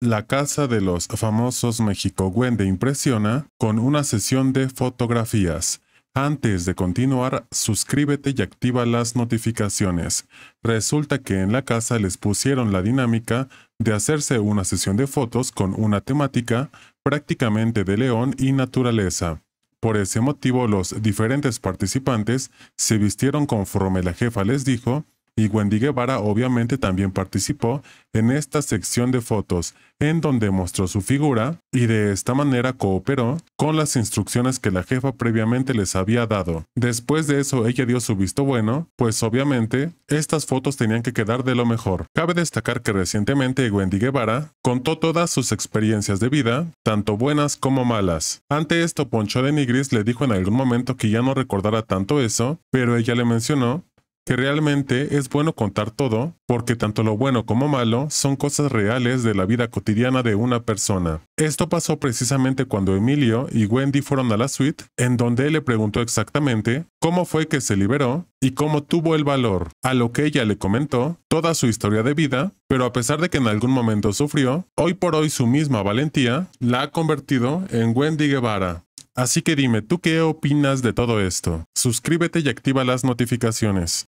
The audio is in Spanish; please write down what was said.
La casa de los famosos México Wende impresiona con una sesión de fotografías. Antes de continuar, suscríbete y activa las notificaciones. Resulta que en la casa les pusieron la dinámica de hacerse una sesión de fotos con una temática prácticamente de león y naturaleza. Por ese motivo, los diferentes participantes se vistieron conforme la jefa les dijo y Wendy Guevara obviamente también participó en esta sección de fotos, en donde mostró su figura y de esta manera cooperó con las instrucciones que la jefa previamente les había dado. Después de eso ella dio su visto bueno, pues obviamente estas fotos tenían que quedar de lo mejor. Cabe destacar que recientemente Wendy Guevara contó todas sus experiencias de vida, tanto buenas como malas. Ante esto Poncho de Nigris le dijo en algún momento que ya no recordara tanto eso, pero ella le mencionó que realmente es bueno contar todo, porque tanto lo bueno como malo son cosas reales de la vida cotidiana de una persona. Esto pasó precisamente cuando Emilio y Wendy fueron a la suite, en donde él le preguntó exactamente cómo fue que se liberó y cómo tuvo el valor, a lo que ella le comentó toda su historia de vida, pero a pesar de que en algún momento sufrió, hoy por hoy su misma valentía la ha convertido en Wendy Guevara, Así que dime, ¿tú qué opinas de todo esto? Suscríbete y activa las notificaciones.